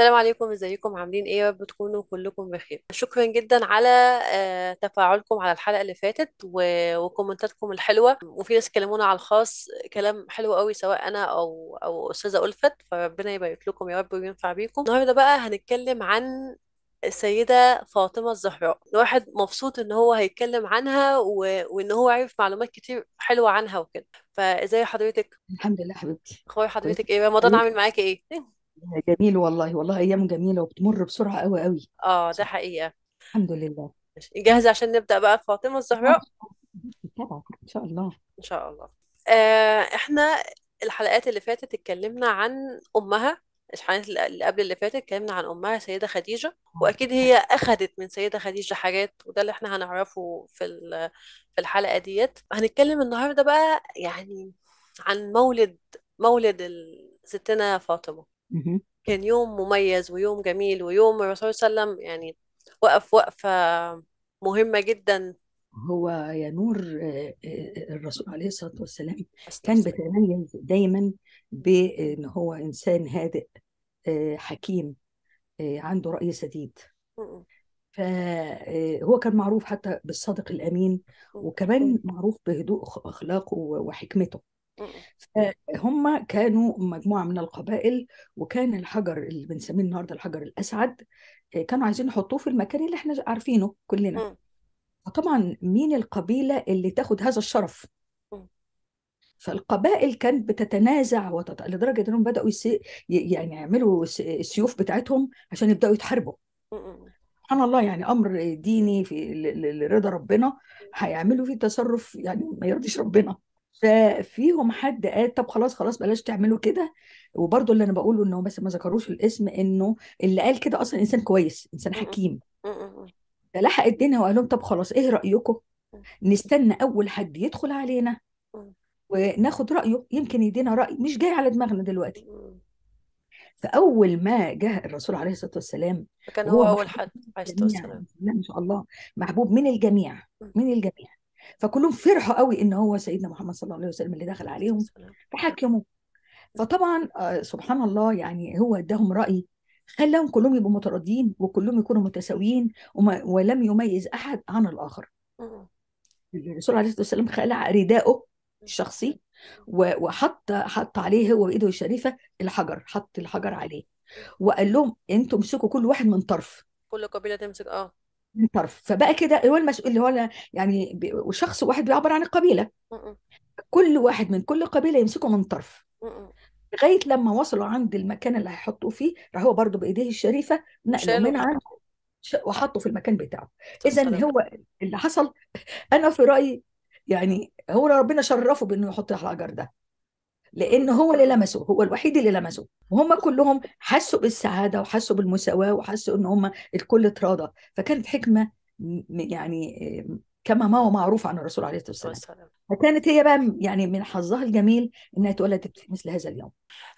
السلام عليكم ازيكم عاملين ايه يا رب تكونوا كلكم بخير شكرا جدا على آه، تفاعلكم على الحلقه اللي فاتت وكومنتاتكم الحلوه وفي ناس كلمونا على الخاص كلام حلو قوي سواء انا او او استاذه الفت فربنا يبارك لكم يا رب وينفع بيكم النهارده بقى هنتكلم عن السيدة فاطمة الزهراء الواحد مبسوط ان هو هيتكلم عنها و... وان هو عارف معلومات كتير حلوة عنها وكده فازاي حضرتك الحمد لله حبيبتي اخبار حضرتك ايه رمضان عامل معاكي ايه جميل والله، والله أيام جميلة وبتمُر بسرعة قوي قوي آه، ده صح. حقيقة. الحمد لله. جاهزة عشان نبدأ بقى في فاطمة الزهراء؟ طبعًا، إن شاء الله. إن شاء الله. آآ آه، إحنا الحلقات اللي فاتت اتكلمنا عن أمها، الحلقات اللي قبل اللي فاتت اتكلمنا عن أمها السيدة خديجة، آه. وأكيد هي اخذت من السيدة خديجة حاجات وده اللي إحنا هنعرفه في في الحلقة ديت هنتكلم النهارده بقى يعني عن مولد مولد سِتّنا فاطمة. كان يوم مميز ويوم جميل ويوم الرسول صلى الله عليه وسلم يعني وقف وقفة مهمة جدا هو يا نور آه، آه، الرسول عليه الصلاة والسلام كان بيتميز دايما بأن هو إنسان هادئ آه، حكيم عنده رأي سديد فهو كان معروف حتى بالصادق الأمين وكمان معروف بهدوء أخلاقه وحكمته هم كانوا مجموعه من القبائل وكان الحجر اللي بنسميه النهارده الحجر الاسعد آه، كانوا عايزين يحطوه في المكان اللي احنا عارفينه كلنا فطبعا مين القبيله اللي تاخد هذا الشرف فالقبائل كانت بتتنازع وتط... لدرجه انهم بداوا يس... يعني يعملوا السيوف بتاعتهم عشان يبداوا يتحاربوا سبحان الله يعني امر ديني في لرضا ربنا هيعملوا فيه تصرف يعني ما يرضيش ربنا ففيهم حد قال طب خلاص خلاص بلاش تعملوا كده وبرضه اللي انا بقوله انه بس ما ذكروش الاسم انه اللي قال كده اصلا انسان كويس انسان حكيم فلحق الدنيا وقال لهم طب خلاص ايه رايكم نستنى اول حد يدخل علينا وناخد رايه يمكن يدينا راي مش جاي على دماغنا دلوقتي فاول ما جاء الرسول عليه الصلاه والسلام كان هو اول حد عليه الصلاه والسلام ما شاء الله محبوب من الجميع من الجميع فكلهم فرحوا قوي ان هو سيدنا محمد صلى الله عليه وسلم اللي دخل عليهم فحكموا فطبعا آه، سبحان الله يعني هو اداهم راي خلاهم كلهم يبقوا متراضيين وكلهم يكونوا متساويين ولم يميز احد عن الاخر الرسول عليه الصلاه والسلام خلع رداءه الشخصي وحط حط عليه هو بايده الشريفه الحجر حط الحجر عليه وقال لهم انتم امسكوا كل واحد من طرف كل قبيله تمسك اه من طرف فبقى كده هو المسؤول اللي هو يعني وشخص واحد بيعبر عن القبيله كل واحد من كل قبيله يمسكه من طرف لغايه لما وصلوا عند المكان اللي هيحطوه فيه راح هو برضه بايديه الشريفه نقلوا من عنده وحطه في المكان بتاعه اذا هو اللي حصل انا في رايي يعني هو ربنا شرفه بانه يحط الحجر ده لان هو اللي لمسه هو الوحيد اللي لمسه وهم كلهم حسوا بالسعاده وحسوا بالمساواه وحسوا ان هم الكل اتراضى فكانت حكمه يعني كما ما هو معروف عن الرسول عليه الصلاه والسلام فكانت هي بقى يعني من حظها الجميل انها اتولدت في مثل هذا اليوم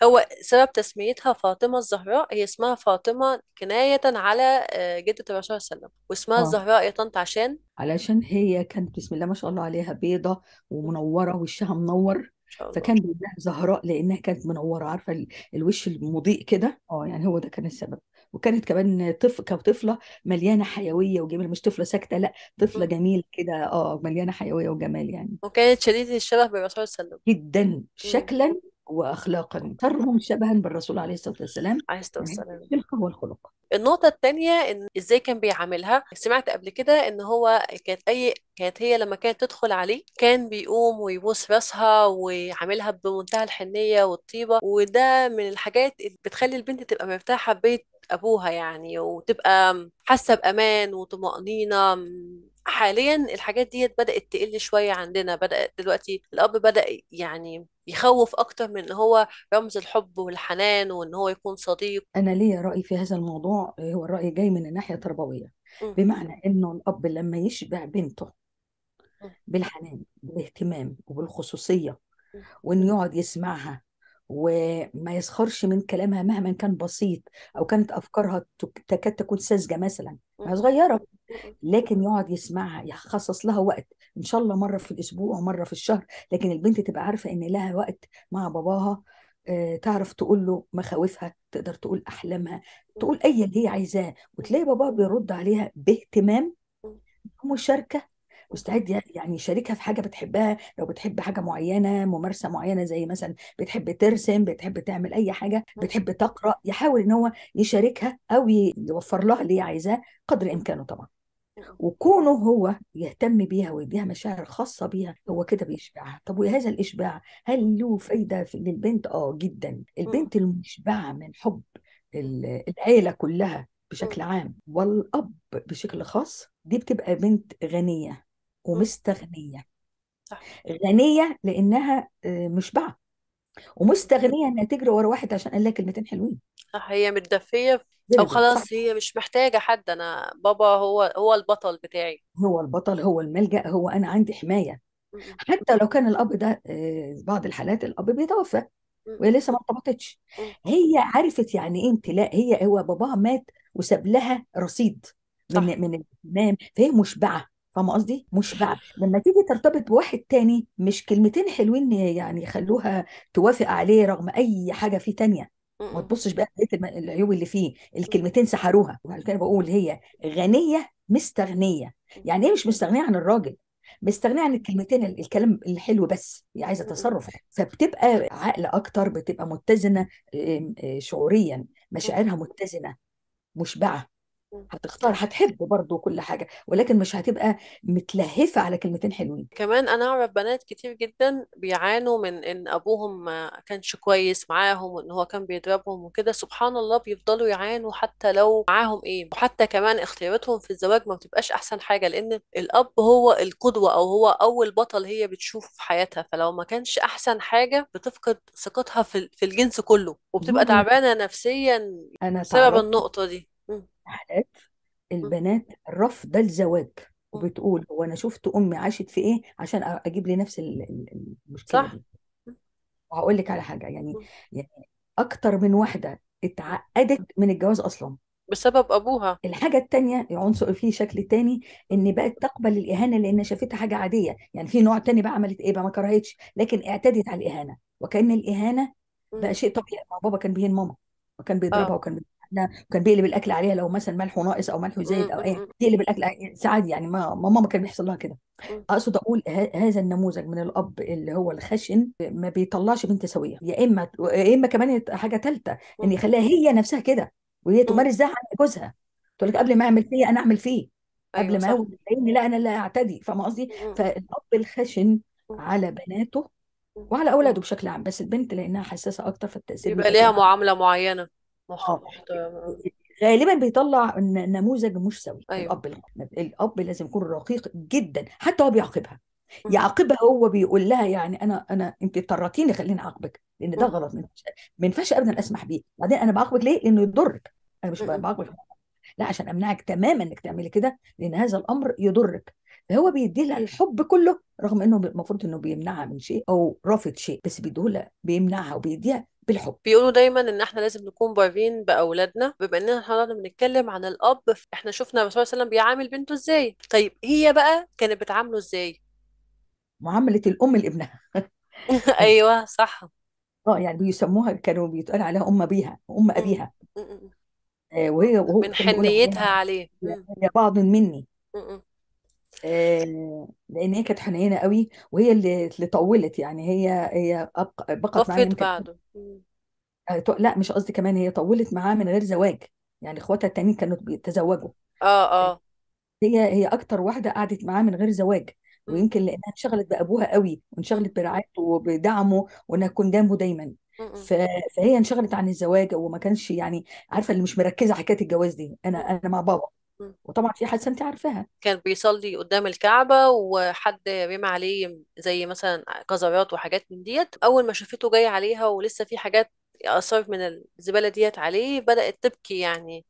هو سبب تسميتها فاطمه الزهراء هي اسمها فاطمه كنايه على آه، جده الرسول صلى الله عليه وسلم واسمها آه. الزهراء يا طنط عشان علشان هي كانت بسم الله ما شاء الله عليها بيضه ومنوره وشها منور شاء الله. فكان بيديها زهراء لانها كانت منوره عارفه الوش المضيء كده اه يعني هو ده كان السبب وكانت كمان طف كطفله مليانه حيويه وجميله مش طفله ساكته لا طفله جميله كده اه مليانه حيويه وجمال يعني وكانت شديده الشبه بالرسول صلى الله عليه وسلم جدا شكلا واخلاقا ترهم شبها بالرسول عليه الصلاه والسلام عليه الصلاه والسلام الخلق هو الخلق النقطه الثانيه ان ازاي كان بيعاملها سمعت قبل كده ان هو كانت اي كانت هي لما كانت تدخل عليه كان بيقوم ويبوس راسها ويعاملها بمنتهى الحنيه والطيبه وده من الحاجات اللي بتخلي البنت تبقى مرتاحه بيت ابوها يعني وتبقى حاسه بامان وطمانينه حاليا الحاجات ديت بدأت تقل شوية عندنا بدأت دلوقتي الأب بدأ يعني يخوف أكتر من إن هو رمز الحب والحنان وإن هو يكون صديق أنا ليا رأي في هذا الموضوع هو الرأي جاي من الناحية التربوية بمعنى إنه الأب لما يشبع بنته بالحنان بالاهتمام وبالخصوصية وإنه يقعد يسمعها وما يسخرش من كلامها مهما كان بسيط او كانت افكارها تكاد تكون ساذجه مثلا صغيره لكن يقعد يسمعها يخصص لها وقت ان شاء الله مره في الاسبوع مره في الشهر لكن البنت تبقى عارفه ان لها وقت مع باباها آه، تعرف تقول له مخاوفها تقدر تقول احلامها تقول اي اللي هي عايزاه وتلاقي باباها بيرد عليها باهتمام ومشاركه مستعد يعني يشاركها في حاجه بتحبها لو بتحب حاجه معينه ممارسه معينه زي مثلا بتحب ترسم بتحب تعمل اي حاجه بتحب تقرا يحاول ان هو يشاركها او يوفر لها اللي هي عايزاه قدر امكانه طبعا وكونه هو يهتم بيها ويديها مشاعر خاصة بيها هو كده بيشبعها طب وهذا الإشباع هل له فايدة للبنت؟ آه جدا البنت المشبعة من حب العيلة كلها بشكل عام والأب بشكل خاص دي بتبقى بنت غنية ومستغنيه صح. غنيه لانها آه، مشبعه ومستغنيه انها تجري ورا واحد عشان قال لها كلمتين حلوين صح هي متدفيه او خلاص هي مش محتاجه حد انا بابا هو هو البطل بتاعي هو البطل هو الملجا هو انا عندي حمايه حتى لو كان الاب ده آه، بعض الحالات الاب بيتوفى وهي لسه ما ارتبطتش هي عرفت يعني ايه امتلاء هي هو باباها مات وساب لها رصيد من من الاهتمام فهي مشبعه فاهمه قصدي مش بقى لما تيجي ترتبط بواحد تاني مش كلمتين حلوين يعني يخلوها توافق عليه رغم اي حاجه فيه تانية ما تبصش بقى العيوب اللي فيه الكلمتين سحروها وعشان كده بقول هي غنيه مستغنيه يعني ايه مش مستغنيه عن الراجل مستغنيه عن الكلمتين الكلام الحلو بس هي عايزه تصرف فبتبقى عاقله اكتر بتبقى متزنه آه، شعوريا مشاعرها متزنه مشبعه هتختار هتحب برضه كل حاجة ولكن مش هتبقى متلهفة على كلمتين حلوين كمان انا اعرف بنات كتير جدا بيعانوا من ان ابوهم ما كانش كويس معاهم وان هو كان بيضربهم وكده سبحان الله بيفضلوا يعانوا حتى لو معاهم ايه وحتى كمان اختياراتهم في الزواج ما بتبقاش احسن حاجة لان الاب هو القدوة او هو اول بطل هي بتشوفه في حياتها فلو ما كانش احسن حاجة بتفقد ثقتها في الجنس كله وبتبقى تعبانة نفسيا انا بسبب النقطة دي حالات البنات رافضه الزواج وبتقول هو انا شفت امي عاشت في ايه عشان اجيب لي نفس المشكله صح دي وهقول لك على حاجه يعني يعني اكتر من واحده اتعقدت من الجواز اصلا بسبب ابوها الحاجه الثانيه عنصر في شكل تاني ان بقت تقبل الاهانه لان شافتها حاجه عاديه يعني في نوع تاني بقى عملت ايه بقى ما كرهتش لكن اعتدت على الاهانه وكان الاهانه بقى شيء طبيعي ما بابا كان بيهين ماما وكان بيضربها آه. وكان وكان بيقلب الاكل عليها لو مثلا ملحه ناقص او ملحه زايد او ايه بيقلب الاكل ساعات يعني ما ماما ما كان بيحصل لها كده اقصد اقول هذا النموذج من الاب اللي هو الخشن ما بيطلعش بنت سويه يا اما يا اما كمان حاجه ثالثه ان يخليها هي نفسها كده وهي تمارس ده على جوزها تقول لك قبل ما اعمل فيه انا اعمل فيه قبل أيوة ما اقول لا انا اللي اعتدي فاهمه قصدي فالاب الخشن على بناته وعلى اولاده بشكل عام بس البنت لانها حساسه اكتر فالتاثير يبقى ليها معامله معينه آه، غالبا بيطلع نموذج مش سوي أيوة. الاب الاب لازم يكون رقيق جدا حتى هو بيعاقبها يعاقبها هو بيقول لها يعني انا انا انت اضطرتيني خليني اعاقبك لان ده غلط ما ينفعش ابدا اسمح بيه بعدين انا بعاقبك ليه؟ لانه يضرك انا مش بعاقبك لا عشان امنعك تماما انك تعملي كده لان هذا الامر يضرك فهو بيدي لها أيوه. الحب كله رغم انه المفروض انه بيمنعها من شيء او رافض شيء بس بيديه بيمنعها وبيديها بالحب بيقولوا دايما ان احنا لازم نكون بارين باولادنا بما اننا احنا بنتكلم عن الاب احنا شفنا الرسول صلى الله عليه وسلم بيعامل بنته ازاي طيب هي بقى كانت بتعامله ازاي معاملة الأم لابنها ايوه صح اه يعني بيسموها كانوا بيتقال عليها أم أبيها أم أبيها آه، وهي وهو من كان بيقول حنيتها عليه يا بعض مني آه، لان هي كانت حنينه قوي وهي اللي اللي طولت يعني هي هي أبق- بقت معانا وفيت بعده آه، لا مش قصدي كمان هي طولت معاه من غير زواج يعني اخواتها التانيين كانوا بيتزوجوا اه اه هي هي اكتر واحده قعدت معاه من غير زواج ويمكن لانها انشغلت بابوها قوي وانشغلت برعايته وبدعمه وانها تكون جنبه دايما ف... فهي انشغلت عن الزواج وما كانش يعني عارفه اللي مش مركزه حكايه الجواز دي انا انا مع بابا وطبعا في حادثة انت عارفاها كان بيصلي قدام الكعبة وحد رمى عليه زي مثلا قذرات وحاجات من ديت أول ما شافته جاي عليها ولسه في حاجات آثار من الزبالة ديت عليه بدأت تبكي يعني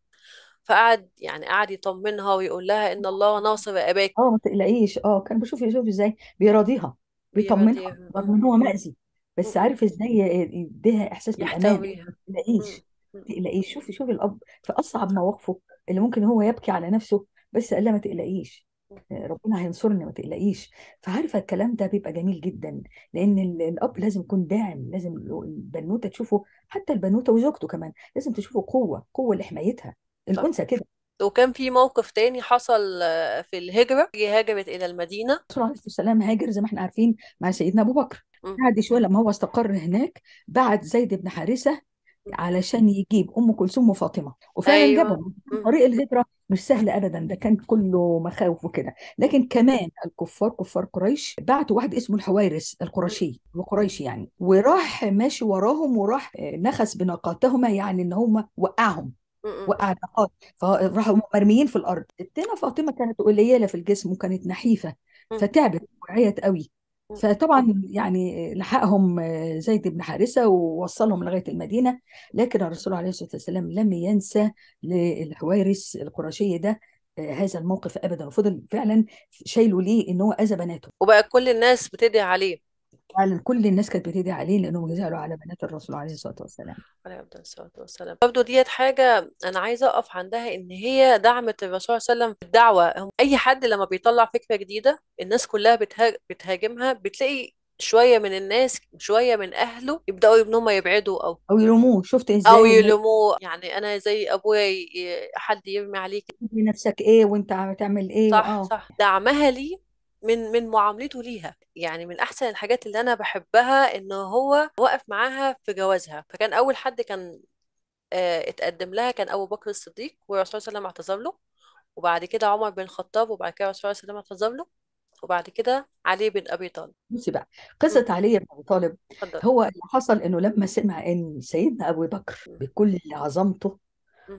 فقعد يعني قعد يطمنها ويقول لها إن الله ناصر أباك اه ما تقلقيش اه كان بشوف يشوف ازاي بيراضيها بيطمنها بيراضيها رغم ان هو مأذي بس عارف ازاي يديها احساس بالامان يحتويها ما تقلقيش تقلقيش شوفي شوفي الاب في اصعب مواقفه اللي ممكن هو يبكي على نفسه بس قال لها ما تقلقيش آه، ربنا هينصرني ما تقلقيش فعارفه الكلام ده بيبقى جميل جدا لان الاب لازم يكون داعم لازم البنوته تشوفه حتى البنوته وزوجته كمان لازم تشوفه قوه قوه لحمايتها الانثى كده وكان في موقف تاني حصل آه، في الهجرة هاجرت إلى المدينة الرسول عليه السلام هاجر زي ما احنا عارفين مع سيدنا أبو بكر بعد شوية لما هو استقر هناك بعت زيد بن حارثة علشان يجيب ام كلثوم وفاطمه وفعلا أيوة. جابهم طريق الهجره مش سهل ابدا ده كان كله مخاوف وكده لكن كمان الكفار كفار قريش بعتوا واحد اسمه الحوارس القرشي وقريش يعني وراح ماشي وراهم وراح نخس بناقاتهما يعني ان هم وقعهم ناقات فراحوا مرميين في الارض التانية فاطمه كانت قليله في الجسم وكانت نحيفه فتعبت وعيت قوي فطبعا يعني لحقهم زيد بن حارثه ووصلهم لغايه المدينه لكن الرسول عليه الصلاه والسلام لم ينسى للحوارس القرشي ده آه، هذا الموقف ابدا وفضل فعلا شايله ليه ان هو اذى بناته وبقى كل الناس بتدعي عليه فعلا كل الناس كانت بتدعي عليه لانهم بيزعلوا على بنات الرسول عليه الصلاه والسلام عليه الصلاه والسلام برضه ديت حاجه انا عايزه اقف عندها ان هي دعمت الرسول صلى الله عليه وسلم في الدعوه اي حد لما بيطلع فكره جديده الناس كلها بتهاجمها بتلاقي شويه من الناس شويه من اهله يبداوا ان هم يبعدوا او او يلوموه شفت ازاي او يلوموه يعني انا زي ابويا حد يرمي عليك نفسك ايه وانت بتعمل ايه صح أوه. صح دعمها لي من من معاملته ليها يعني من احسن الحاجات اللي انا بحبها ان هو وقف معاها في جوازها فكان اول حد كان آه اتقدم لها كان ابو بكر الصديق والرسول صلى الله عليه وسلم اعتذر له وبعد كده عمر بن الخطاب وبعد كده الرسول صلى الله عليه وسلم اعتذر له وبعد كده علي بن ابي طالب بصي بقى قصه م. علي بن ابي طالب اتفضل هو اللي حصل انه لما سمع ان سيدنا ابو بكر بكل عظمته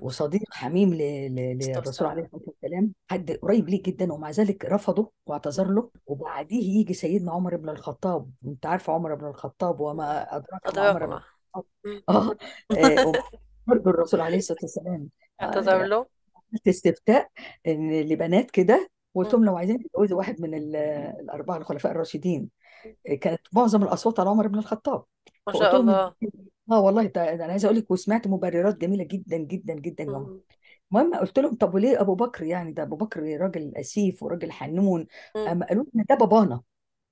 وصديق حميم للرسول عليه الصلاه السلام حد قريب ليه جدا ومع ذلك رفضه واعتذر له وبعديه يجي سيدنا عمر بن الخطاب انت عارف عمر بن الخطاب وما ادراك عمر بن الخطاب اه, آه، برضه الرسول عليه الصلاه والسلام اعتذر آه، له عملت استفتاء لبنات كده وقلت لهم لو عايزين تتجوزوا واحد من الاربعه الخلفاء الراشدين آه، كانت معظم الاصوات على عمر بن الخطاب ما شاء الله اه والله انا عايزه اقول لك وسمعت مبررات جميله جدا جدا جدا المهم قلت لهم طب وليه ابو بكر يعني ده ابو بكر راجل اسيف وراجل حنون اما قالوا لنا ده بابانا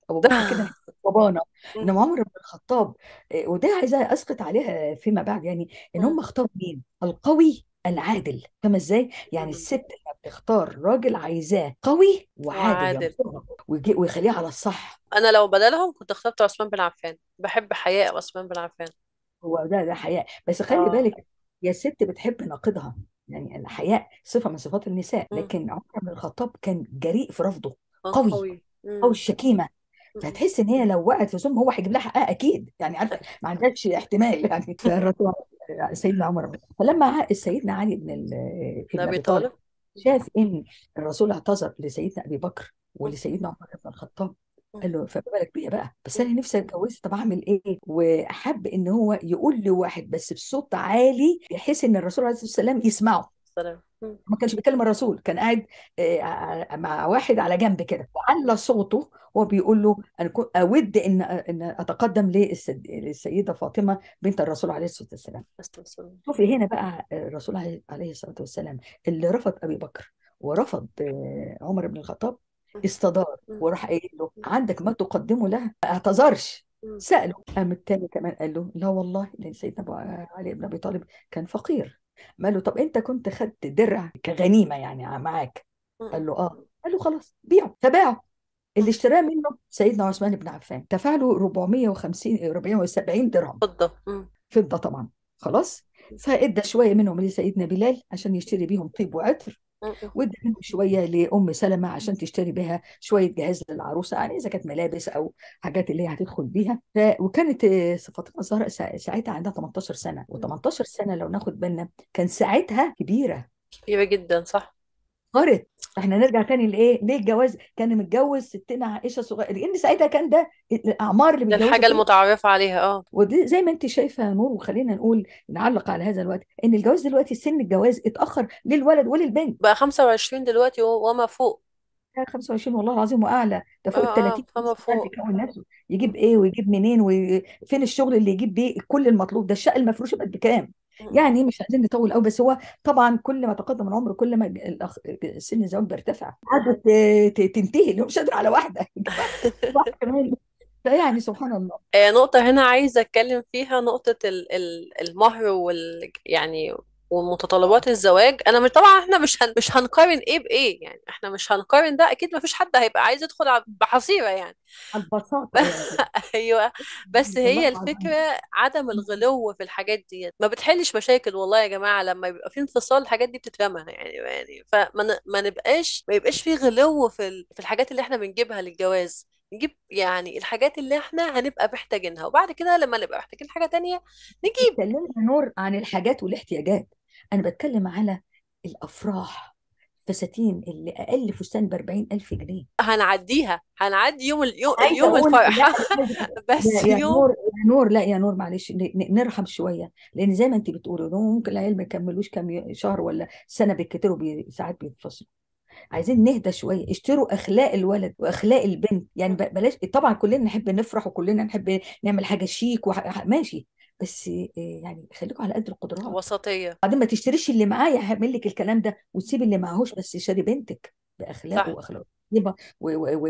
ابو بكر آه. كده بابانا انما عمر بن الخطاب آه، وده عايزه اسقط عليها فيما بعد يعني ان هم اختاروا مين؟ القوي العادل فاهمه ازاي؟ يعني الست اللي بتختار راجل عايزاه قوي وعادل, وعادل. ويخليه على الصح انا لو بدلهم كنت اخترت عثمان بن عفان بحب حياء عثمان بن عفان هو ده ده حياء بس خلي آه. بالك يا ست بتحب ناقدها يعني الحياء صفه من صفات النساء إمم. لكن عمر بن الخطاب كان جريء في رفضه آه، قوي قوي او إمم. الشكيمه إمم. فتحس ان هي لو وقعت في ظلم هو هيجيب لها حقها اكيد يعني عارفه ما عندهاش احتمال يعني سيدنا عمر فلما سيدنا علي بن ابي طالب شاف ان الرسول اعتذر لسيدنا ابي بكر ولسيدنا عمر بن الخطاب قال له فما بالك بيا بقى بس انا نفسي اتجوز طب اعمل ايه وحب ان هو يقول لواحد بس بصوت عالي بحيث ان الرسول عليه الصلاه والسلام يسمعه سلام. ما كانش بيكلم الرسول كان قاعد آه، آه، مع واحد على جنب كده وعلى صوته وهو بيقول له انا اود ان ان اتقدم للسيده فاطمه بنت الرسول عليه الصلاه والسلام شوفي هنا بقى آه، الرسول عليه الصلاه والسلام اللي رفض ابي بكر ورفض عمر بن الخطاب استدار وراح قايل له عندك ما تقدمه لها ما اعتذرش ساله قام التاني كمان قال له لا والله لان سيدنا ابو علي بن ابي طالب كان فقير قال له طب انت كنت خدت درع كغنيمه يعني معاك قال له اه قال له خلاص بيعه تباعه اللي اشتراه منه سيدنا عثمان بن عفان دفع له 450 470 درهم فضه فضه طبعا خلاص فادى شويه منهم لسيدنا بلال عشان يشتري بيهم طيب وعطر منه شويه لام سلمه عشان تشتري بها شويه جهاز للعروسه يعني اذا كانت ملابس او حاجات اللي هي هتدخل بيها ف... وكانت فاطمه الزهراء ساعتها عندها 18 سنه و18 سنه لو ناخد بالنا كان ساعتها كبيره كبيره جدا صح قرت احنا نرجع تاني لايه؟ ليه الجواز كان متجوز ستنا عائشه صغيره لان ساعتها كان ده الاعمار اللي بتجوز الحاجه المتعارف عليها اه ودي زي ما انت شايفه يا نور وخلينا نقول نعلق على هذا الوقت ان الجواز دلوقتي سن الجواز اتاخر للولد وللبنت بقى 25 دلوقتي وما فوق 25 والله العظيم واعلى ده فوق آه، آه، ال 30 فما فوق يكون نفسه يجيب ايه ويجيب منين وفين الشغل اللي يجيب بيه كل المطلوب ده الشقه المفروشه بقت بكام؟ يعني مش عايزين نطول قوي بس هو طبعا كل ما تقدم العمر كل ما سن الزواج بيرتفع تنتهي اللي هو مش قادر على واحده يعني فيعني سبحان الله آه، نقطة هنا عايزة أتكلم فيها نقطة المهر وال يعني ومتطلبات الزواج انا مش طبعا احنا مش هن... مش هنقارن ايه بايه يعني احنا مش هنقارن ده اكيد ما فيش حد هيبقى عايز يدخل بحصيره يعني البساطه يعني. ايوه بس هي الفكره عدم الغلو في الحاجات دي ما بتحلش مشاكل والله يا جماعه لما يبقى في انفصال الحاجات دي بتترمى يعني يعني فما ن... ما نبقاش ما يبقاش في غلو في ال... في الحاجات اللي احنا بنجيبها للجواز نجيب يعني الحاجات اللي احنا هنبقى محتاجينها وبعد كده لما نبقى محتاجين حاجة تانية نجيب كلمنا نور عن الحاجات والاحتياجات أنا بتكلم على الأفراح فساتين اللي اقل فستان ب 40000 جنيه هنعديها هنعدي يوم اليوم يوم الفرح بس يا يوم نور يا نور لا يا نور معلش نرحم شويه لان زي ما انت بتقولي ممكن العيال ما يكملوش كام شهر ولا سنه بالكتير ساعات بيتفصلوا عايزين نهدى شويه اشتروا اخلاق الولد واخلاق البنت يعني بلاش طبعا كلنا نحب نفرح وكلنا نحب نعمل حاجه شيك وح... ماشي بس آه، يعني خليكم على قد القدرات وسطيه بعدين ما تشتريش اللي معاه يعمل لك الكلام ده وتسيب اللي معهوش بس شاري بنتك باخلاق واخلاقه واخلاق طيبه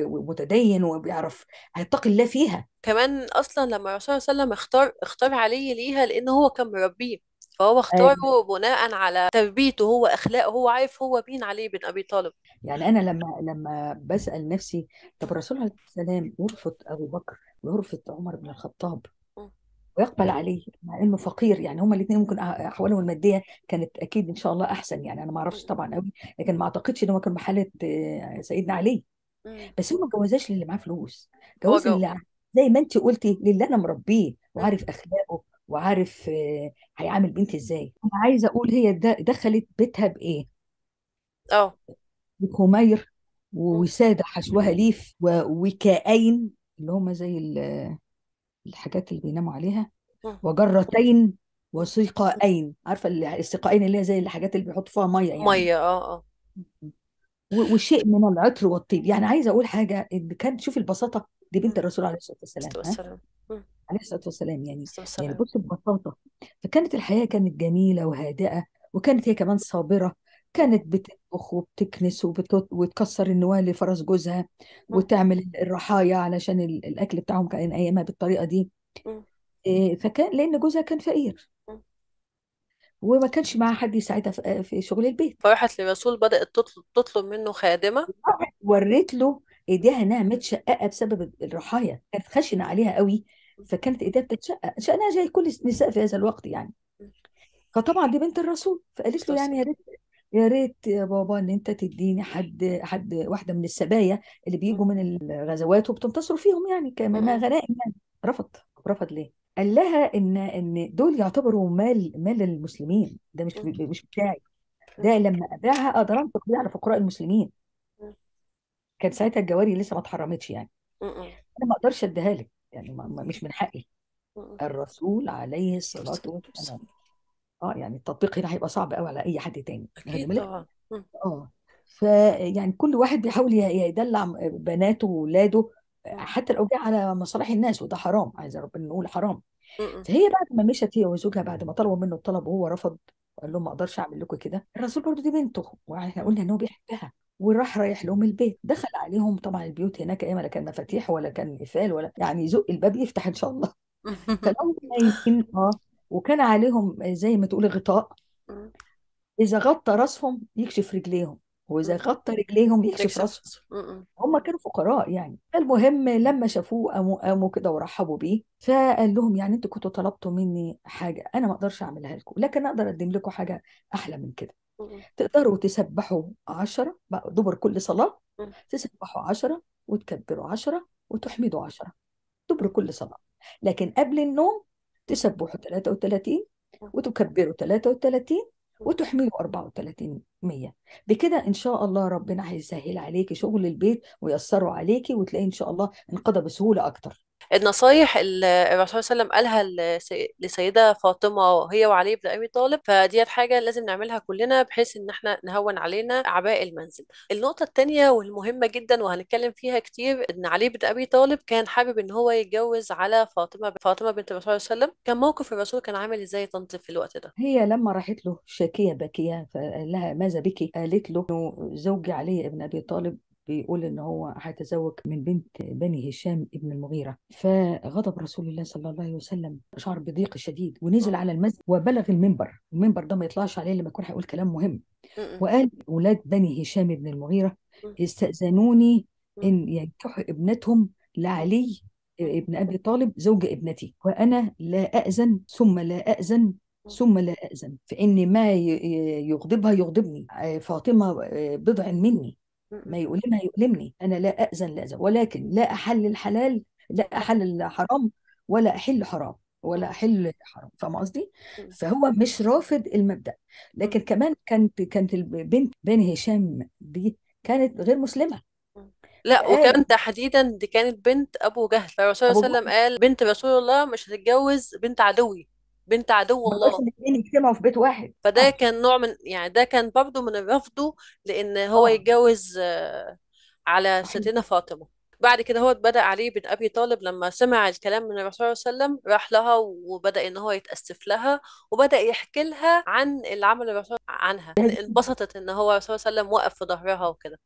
ومتدين وبيعرف هيتقي الله فيها كمان اصلا لما الرسول صلى الله عليه وسلم اختار اختار علي ليها لان هو كان مربيه فهو اختاره أيوة. بناء على تربيته هو اخلاقه هو عارف هو مين علي بن ابي طالب يعني انا لما لما بسال نفسي طب الرسول عليه السلام يرفض ابو بكر ويرفض عمر بن الخطاب ويقبل إيه. عليه مع انه فقير يعني هما الاثنين ممكن احوالهم الماديه كانت اكيد ان شاء الله احسن يعني انا ما اعرفش إيه. طبعا قوي لكن ما اعتقدش ان هو كان بحاله سيدنا علي إيه. بس هو ما جوزاش للي معاه فلوس جوز اللي زي ما انت قلتي للي انا مربيه وعارف اخلاقه وعارف آه، هيعامل بنتي ازاي انا عايزه اقول هي دخلت بيتها بايه اه بخمير ووساده حشوها ليف ووكائين اللي هم زي الحاجات اللي بيناموا عليها آه. وجرتين وسقائين عارفه السقائين اللي هي زي الحاجات اللي بيحطوا فيها ميه يعني ميه اه اه وشيء من العطر والطيب يعني عايزه اقول حاجه ان كان شوف البساطه دي بنت الرسول عليه الصلاه والسلام عليه الصلاه والسلام يعني يعني بص ببساطه فكانت الحياه كانت جميله وهادئه وكانت هي كمان صابره كانت بتطبخ وبتكنس وبتط... وتكسر النوال لفرس جوزها وتعمل الرحايا علشان الاكل بتاعهم كان ايامها بالطريقه دي آه، فكان لان جوزها كان فقير وما كانش معاه حد يساعدها في... في شغل البيت فراحت للرسول بدأت تطلب تطلب منه خادمة وريت له ايديها انها متشققه بسبب الرحايا كانت خشنه عليها قوي فكانت ايديها بتتشقق شأنها زي كل النساء في هذا الوقت يعني فطبعا دي بنت الرسول فقالت له يعني يا ريت يا ريت يا بابا ان انت تديني حد حد واحده من السبايا اللي بيجوا من الغزوات وبتنتصروا فيهم يعني كما غنائم يعني رفض رفض ليه؟ قال لها ان ان دول يعتبروا مال مال المسلمين ده مش مش بتاعي ده لما ابيعها اقدر انفق بيها على فقراء المسلمين كان ساعتها الجواري لسه ما اتحرمتش يعني انا ما اقدرش اديها لك يعني مش من حقي الرسول عليه الصلاه والسلام اه يعني التطبيق هنا هيبقى صعب قوي على اي حد تاني اكيد طبعا اه فيعني كل واحد بيحاول يدلع بناته واولاده آه، حتى لو جه على مصالح الناس وده حرام عايز ربنا نقول حرام فهي بعد ما مشت هي وزوجها بعد ما طلبوا منه الطلب وهو رفض قال لهم ما اقدرش اعمل لكم كده الرسول برضو دي بنته واحنا قلنا ان هو بيحبها وراح رايح لهم البيت دخل عليهم طبعا البيوت هناك ايه لا كان مفاتيح ولا كان قفال ولا يعني يزق الباب يفتح ان شاء الله فلو يمكن اه وكان عليهم زي ما تقول غطاء اذا غطى راسهم يكشف رجليهم واذا غطى رجليهم يكشف راسهم هم كانوا فقراء يعني المهم لما شافوه قاموا قاموا كده ورحبوا بيه فقال لهم يعني انتوا كنتوا طلبتوا مني حاجه انا ما اقدرش اعملها لكم لكن اقدر اقدم لكم حاجه احلى من كده تقدروا تسبحوا عشرة دبر كل صلاة تسبحوا عشرة وتكبروا عشرة وتحمدوا عشرة دبر كل صلاة لكن قبل النوم تسبحوا 33 وتكبروا 33 وتحملوا 34 مية بكده إن شاء الله ربنا هيسهل عليكي شغل البيت ويسره عليكي وتلاقي إن شاء الله انقضى بسهولة أكتر النصايح اللي الرسول صلى الله عليه وسلم قالها لسيدة فاطمة وهي وعلي بن أبي طالب فديت حاجة لازم نعملها كلنا بحيث إن احنا نهون علينا أعباء المنزل النقطة الثانيه والمهمة جدا وهنتكلم فيها كتير إن علي بن أبي طالب كان حابب إن هو يتجوز على فاطمة فاطمة بنت الرسول صلى الله عليه وسلم كان موقف الرسول كان عامل إزاي طنط في الوقت ده هي لما راحت له شاكية باكية فقال لها ماذا بك قالت له زوجي علي بن أبي طالب بيقول ان هو هيتزوج من بنت بني هشام ابن المغيره فغضب رسول الله صلى الله عليه وسلم شعر بضيق شديد ونزل على المسجد وبلغ المنبر المنبر ده ما يطلعش عليه لما يكون هيقول كلام مهم وقال اولاد بني هشام ابن المغيره استاذنوني ان ينكحوا ابنتهم لعلي ابن ابي طالب زوج ابنتي وانا لا اذن ثم لا اذن ثم لا اذن فإن ما يغضبها يغضبني آه، فاطمة آه، بضع مني ما يؤلمها يؤلمني انا لا اذن لاذن ولكن لا احل الحلال لا احل الحرام ولا احل حرام ولا احل حرام فاهم قصدي فهو مش رافض المبدا لكن كمان كانت كانت البنت بني هشام دي كانت غير مسلمه لا وكان تحديدا دي كانت بنت ابو جهل فالرسول صلى الله عليه وسلم قال بنت رسول الله مش هتتجوز بنت عدوي بنت عدو ما بقاش الله الاثنين يجتمعوا في بيت واحد فده آه. كان نوع من يعني ده كان برضه من رفضه لأن هو اه يتجوز آه، على أيوة. سيدنا فاطمة بعد كده هو بدأ علي بن أبي طالب لما سمع الكلام من الرسول صلى الله عليه وسلم راح لها وبدأ إن هو يتأسف لها وبدأ يحكي لها عن اللي عمله الرسول عنها انبسطت إن هو الرسول صلى الله عليه وسلم وقف في ظهرها وكده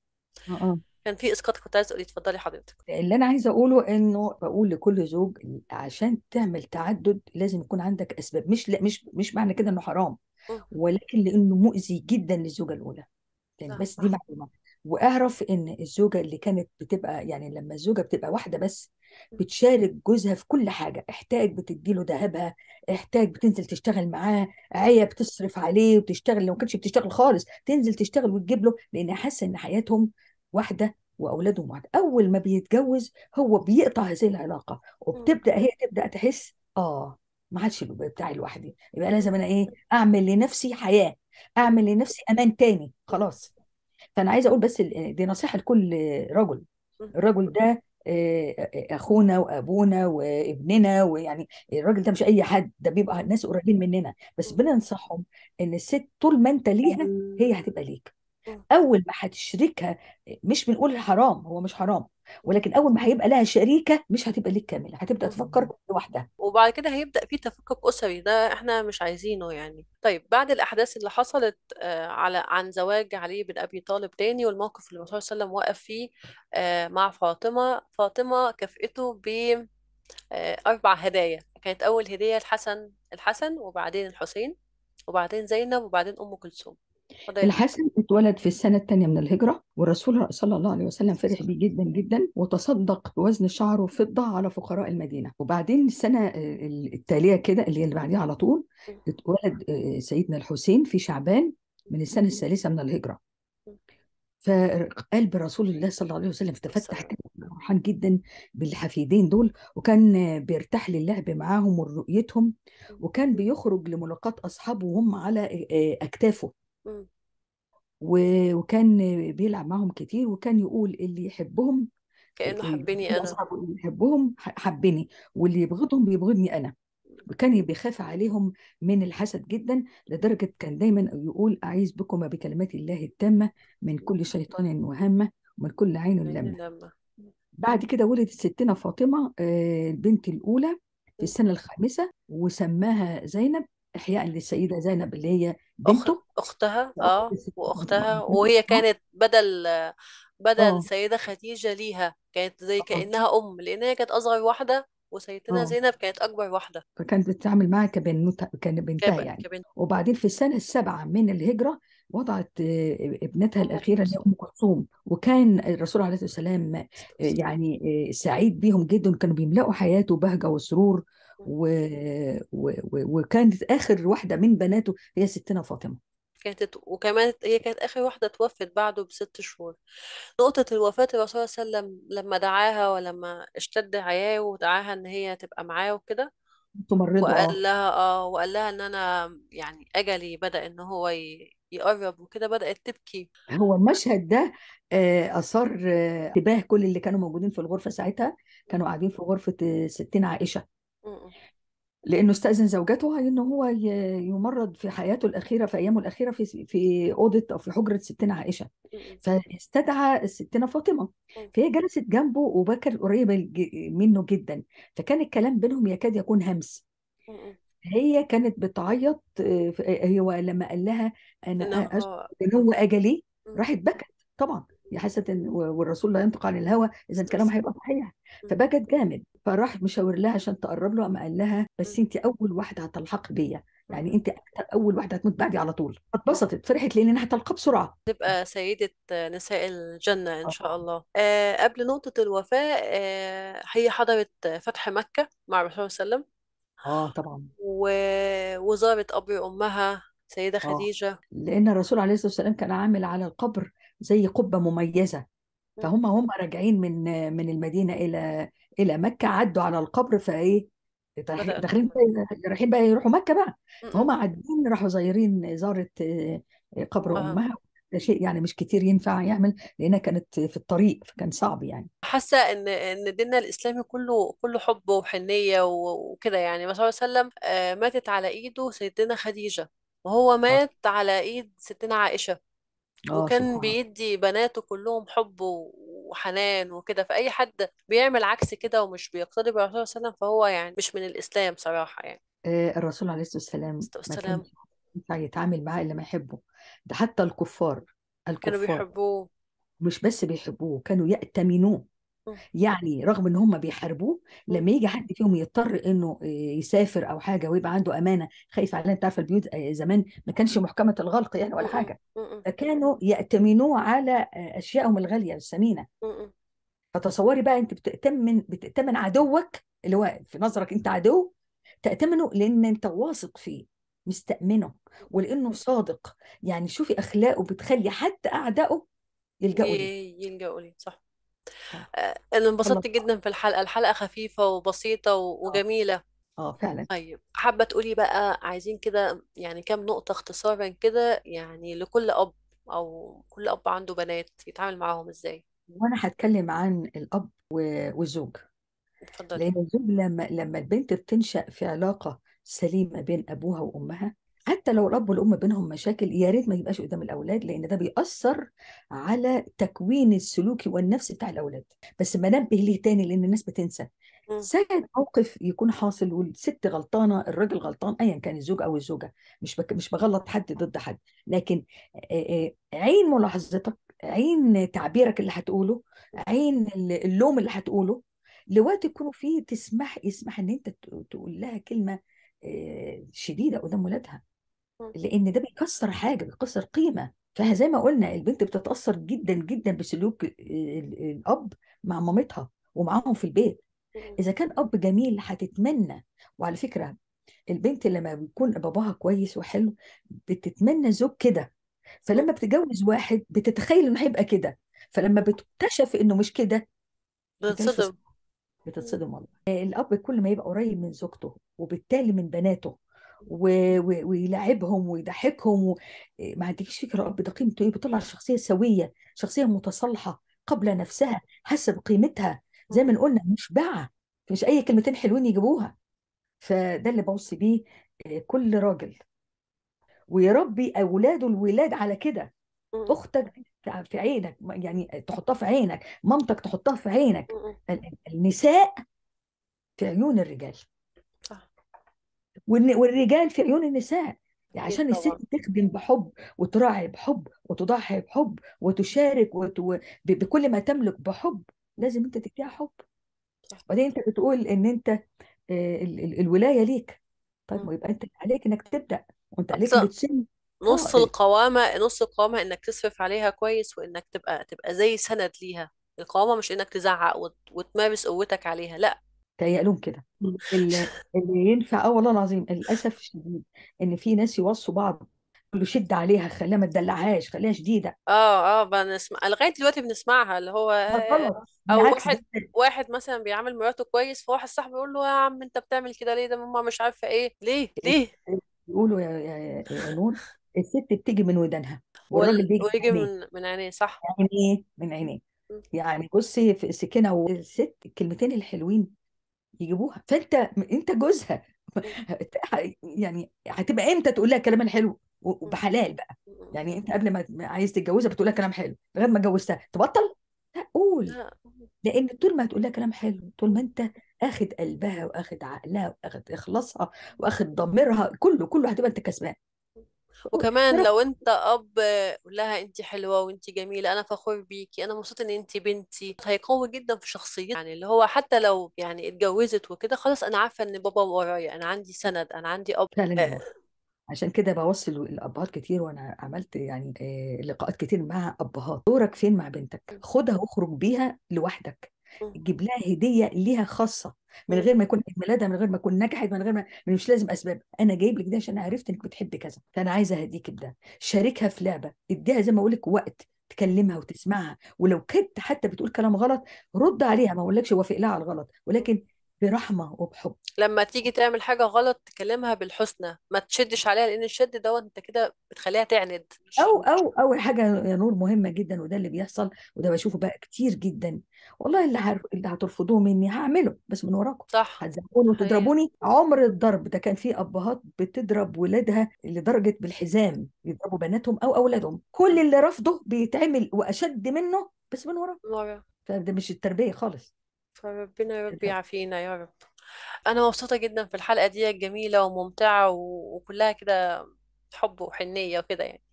اه, آه. كان في اسقاط كنت عايزه تقولي اتفضلي حضرتك اللي انا عايزه اقوله انه بقول لكل زوج عشان تعمل تعدد لازم يكون عندك اسباب مش لا مش مش معنى كده انه حرام ولكن لانه مؤذي جدا للزوجه الاولى يعني بس دي معلومه واعرف ان الزوجه اللي كانت بتبقى يعني لما الزوجه بتبقى واحده بس بتشارك جوزها في كل حاجه احتاج بتديله ذهبها احتاج بتنزل تشتغل معاه عيا بتصرف عليه وتشتغل لو ما كانتش بتشتغل خالص تنزل تشتغل وتجيب له لان حاسه ان حياتهم واحده واولاده مع اول ما بيتجوز هو بيقطع هذه العلاقه وبتبدا هي تبدا تحس اه ما عادش بتاعي لوحدي يبقى لازم انا ايه اعمل لنفسي حياه اعمل لنفسي امان تاني خلاص فانا عايزه اقول بس دي نصيحه لكل رجل الرجل ده آه، آه، آه، اخونا وابونا وابننا ويعني الراجل ده مش اي حد ده بيبقى ناس قريبين مننا بس بننصحهم ان الست طول ما انت ليها هي هتبقى ليك اول ما هتشركها مش بنقول حرام هو مش حرام ولكن اول ما هيبقى لها شريكه مش هتبقى ليك كامله هتبدا تفكر لوحدها وبعد كده هيبدا في تفكك اسري ده احنا مش عايزينه يعني طيب بعد الاحداث اللي حصلت آه، على عن زواج علي بن ابي طالب تاني والموقف اللي الرسول صلى الله عليه وسلم وقف فيه آه، مع فاطمه فاطمه كافئته ب آه، اربع هدايا كانت اول هديه الحسن الحسن وبعدين الحسين وبعدين زينب وبعدين ام كلثوم الحسن اتولد في السنة الثانية من الهجرة والرسول صلى الله عليه وسلم فرح بيه جدا جدا وتصدق بوزن شعره فضة على فقراء المدينة وبعدين السنة آه، التالية كده اللي هي اللي بعديها على طول اتولد آه، سيدنا الحسين في شعبان من السنة الثالثة من الهجرة فقلب رسول الله صلى الله عليه وسلم تفتح كده فرحان جدا بالحفيدين دول وكان بيرتاح للعب معاهم ورؤيتهم وكان بيخرج لملاقاة أصحابه وهم على آه، أكتافه و- وكان بيلعب معاهم كتير وكان يقول اللي يحبهم كأنه حبني أنا اللي يحبهم حبني واللي يبغضهم بيبغضني أنا وكان بيخاف عليهم من الحسد جدا لدرجة كان دايما يقول أعيذ بكما بكلمات الله التامة من كل شيطان وهمة ومن كل عين لمة بعد كده ولدت ستنا فاطمة آه، البنت الأولى في السنة الخامسة وسماها زينب إحياء للسيدة زينب اللي هي بنته أختها آه وأختها وهي كانت بدل بدل آه. سيدة خديجة ليها كانت زي آه. كأنها أم لأن هي كانت أصغر واحدة وسيدتنا آه. زينب كانت أكبر واحدة فكانت بتتعامل معها كبنوتها كان بنتها يعني وبعدين في السنة السابعة من الهجرة وضعت ابنتها الأخيرة اللي أم كلثوم وكان الرسول عليه الصلاة والسلام يعني سعيد بيهم جدا كانوا بيملأوا حياته بهجة وسرور و... و... و... وكانت اخر واحده من بناته هي ستنا فاطمه كانت وكمان هي كانت آخر واحدة توفت بعده بست شهور نقطة الوفاة الرسول صلى الله عليه وسلم لما دعاها ولما اشتد عياه ودعاها إن هي تبقى معاه وكده تمرضه وقال آه. لها اه وقال لها إن أنا يعني أجلي بدأ إن هو ي... يقرب وكده بدأت تبكي هو المشهد ده آه، أثار آه، انتباه كل اللي كانوا موجودين في الغرفة ساعتها كانوا قاعدين في غرفة ستين عائشة لانه استاذن زوجته انه هو يمرض في حياته الاخيره في ايامه الاخيره في في اوضه او في حجره ستنا عائشه فاستدعى الستنا فاطمه فهي جلست جنبه وبكر قريبه منه جدا فكان الكلام بينهم يكاد يكون همس هي كانت بتعيط آه، هو لما قال لها انا إن هو اجلي راحت بكت طبعا ان والرسول لا ينطق عن الهوى إذا الكلام هيبقى صحيح فبكت جامد فراح مشاور لها عشان تقرب له قام قال لها بس أنت أول واحدة هتلحق بيا يعني انت اول واحده هتموت بعدي على طول اتبسطت فرحت لان انا هتلقاه بسرعه تبقى سيده نساء الجنه ان آه. شاء الله آه قبل نقطه الوفاه آه هي حضرت فتح مكه مع الرسول صلى الله عليه وسلم اه طبعا و... وزارت ابي امها سيده آه. خديجه آه. لان الرسول عليه الصلاه والسلام كان عامل على القبر زي قبه مميزه فهم هم راجعين من من المدينه الى الى مكه عدوا على القبر فايه داخلين إيه، رايحين بقى يروحوا مكه بقى فهم عادين راحوا زايرين زاره آه، قبر آه. امها ده شيء يعني مش كتير ينفع يعمل لانها كانت في الطريق فكان صعب يعني حاسه ان ان ديننا الاسلامي كله كله حب وحنيه وكده يعني ما صلى الله عليه وسلم آه، ماتت على ايده سيدنا خديجه وهو مات على ايد ستنا عائشه اه وكان سبحان بيدي بناته كلهم حب وحنان وكده فأي حد بيعمل عكس كده ومش بيقتدي بالرسول صلى الله عليه وسلم فهو يعني مش من الإسلام صراحة يعني آه، الرسول عليه الصلاة والسلام الصلاة ما والسلام كانش ينفع يتعامل معاه إلا ما يحبه ده حتى الكفار كانوا الكفار بيحبوه مش بس بيحبوه كانوا يأتمنوه يعني رغم ان هم بيحاربوه لما يجي حد فيهم يضطر انه آه، يسافر او حاجه ويبقى عنده امانه خايف عليها انت عارفه البيوت آه، زمان ما كانش محكمه الغلق يعني ولا حاجه فكانوا يأتمنوه على آه، اشيائهم الغاليه والثمينه فتصوري بقى انت بتأتمن بتأتمن عدوك اللي هو في نظرك انت عدو تأتمنه لان انت واثق فيه مستأمنه ولانه صادق يعني شوفي اخلاقه بتخلي حتى اعدائه يلجأوا ليه إيه، يلجأوا ليه صح آه. آه، انا انبسطت جدا في الحلقة الحلقة خفيفة وبسيطة آه. وجميلة آه فعلا طيب حابة تقولي بقى عايزين كده يعني كام نقطة اختصارا كده يعني لكل أب أو كل أب عنده بنات يتعامل معاهم إزاي وأنا هتكلم عن الأب والزوج اتفضلي لأن الزوج لما لما البنت بتنشأ في علاقة سليمة بين أبوها وأمها حتى لو الاب والام بينهم مشاكل يا ريت ما يبقاش قدام الاولاد لان ده بيأثر على تكوين السلوكي والنفسي بتاع الاولاد بس بنبه إيه ليه تاني لان الناس بتنسى ساعة موقف يكون حاصل والست غلطانة الراجل غلطان أيا كان الزوج أو الزوجة مش بك مش بغلط حد ضد حد لكن عين ملاحظتك عين تعبيرك اللي هتقوله عين اللوم اللي هتقوله لوقت يكونوا فيه تسمح يسمح ان انت تقول لها كلمه شديده قدام ولادها لان ده بيكسر حاجه بيكسر قيمه فزي ما قلنا البنت بتتاثر جدا جدا بسلوك الاب مع مامتها ومعاهم في البيت اذا كان اب جميل هتتمنى وعلى فكره البنت لما بيكون باباها كويس وحلو بتتمنى زوج كده فلما بتتجوز واحد بتتخيل انه هيبقى كده فلما بتكتشف انه مش كده بتتصدم بتتصدم والله الاب كل ما يبقى قريب من زوجته وبالتالي من بناته و... و... ويلعبهم ويضحكهم و... إيه، ما عندكيش فكره رب ده قيمته ايه بيطلع شخصيه سويه شخصيه متصالحه قبل نفسها حسب قيمتها زي ما قلنا مشبعه مش اي كلمتين حلوين يجيبوها فده اللي بوصي بيه إيه، كل راجل ويربي اولاده الولاد على كده اختك في عينك يعني تحطها في عينك مامتك تحطها في عينك النساء في عيون الرجال والرجال في عيون النساء عشان الست تخدم بحب وتراعي بحب وتضحي بحب وتشارك وت... ب... بكل ما تملك بحب لازم انت تديها حب وبعدين انت بتقول ان انت آه، ال... ال... الولايه ليك طيب ويبقى انت عليك انك تبدا وانت عليك بتسن نص القوامه نص القوامه انك تصرف عليها كويس وانك تبقى تبقى زي سند ليها القوامه مش انك تزعق وت... وتمارس قوتك عليها لا تهيألهم كده اللي ينفع اه والله العظيم للاسف الشديد ان في ناس يوصوا بعض كله شد عليها خليها ما تدلعهاش خليها شديده اه اه بنسمع لغاية دلوقتي بنسمعها اللي هو غلط آه، او بالعكس واحد ده واحد مثلا بيعامل مراته كويس فواحد صاحبه يقول له يا عم انت بتعمل كده ليه ده ماما مش عارفة ايه ليه ليه بيقولوا يا يا يا نور الست بتيجي من ودانها والراجل بيجي من ويجي من عينيه من عينيه صح عينيه يعني من عينيه يعني بصي في سكينه والست الكلمتين الحلوين يجيبوها فانت انت جوزها يعني هتبقى امتى تقول لها الكلام الحلو وبحلال بقى يعني انت قبل ما عايز تتجوزها بتقول لها كلام حلو لغايه ما اتجوزتها تبطل لا قول لان طول ما هتقول لها كلام حلو طول ما انت اخد قلبها واخد عقلها واخد اخلاصها واخد ضميرها كله كله هتبقى انت كسبان وكمان لو انت اب قول لها انت حلوه وانت جميله انا فخور بيكي انا مبسوطه ان انت بنتي هيقوي جدا في شخصيتها يعني اللي هو حتى لو يعني اتجوزت وكده خلاص انا عارفه ان بابا ورايا انا عندي سند انا عندي اب فعلا عشان كده بوصل الابهات كتير وانا عملت يعني آه، لقاءات كتير مع ابهات دورك فين مع بنتك خدها واخرج بيها لوحدك تجيب لها هديه ليها خاصه من غير ما يكون عيد ميلادها من غير ما يكون نجحت من غير ما من مش لازم اسباب انا جايب لك ده عشان عرفت انك بتحب كذا فانا عايزه اهديك بده شاركها في لعبه اديها زي ما اقول لك وقت تكلمها وتسمعها ولو كنت حتى بتقول كلام غلط رد عليها ما اقولكش وافق لها على الغلط ولكن برحمه وبحب لما تيجي تعمل حاجه غلط تكلمها بالحسنى ما تشدش عليها لان الشد دوت انت كده بتخليها تعند او او اول حاجه يا نور مهمه جدا وده اللي بيحصل وده بشوفه بقى كتير جدا والله اللي هر... اللي هترفضوه مني هعمله بس من وراكم صح هتزعقوني وتضربوني عمر الضرب ده كان في ابهات بتضرب ولادها لدرجه بالحزام يضربوا بناتهم او اولادهم كل اللي رفضه بيتعمل واشد منه بس من وراه فده مش التربيه خالص فربنا يا رب يعافينا يا رب انا مبسوطة جدا في الحلقة دي جميلة وممتعة وكلها كده حب وحنية وكده يعني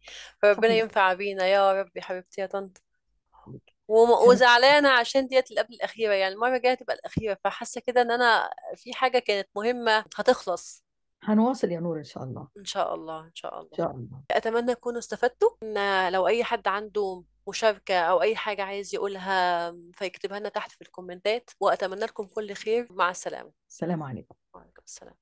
فربنا حبيبي ينفع بينا يا رب يا حبيبتي يا طنط وزعلانة عشان ديت اللي قبل الأخيرة يعني المرة الجاية تبقى الأخيرة فحاسة كده إن أنا في حاجة كانت مهمة هتخلص هنواصل يا نور إن شاء الله إن شاء الله إن شاء الله إن شاء الله أتمنى تكونوا استفدتوا إن لو أي حد عنده مشاركة أو أي حاجة عايز يقولها فيكتبها لنا تحت في الكومنتات وأتمنى لكم كل خير مع السلامة السلام عليكم وعليكم السلام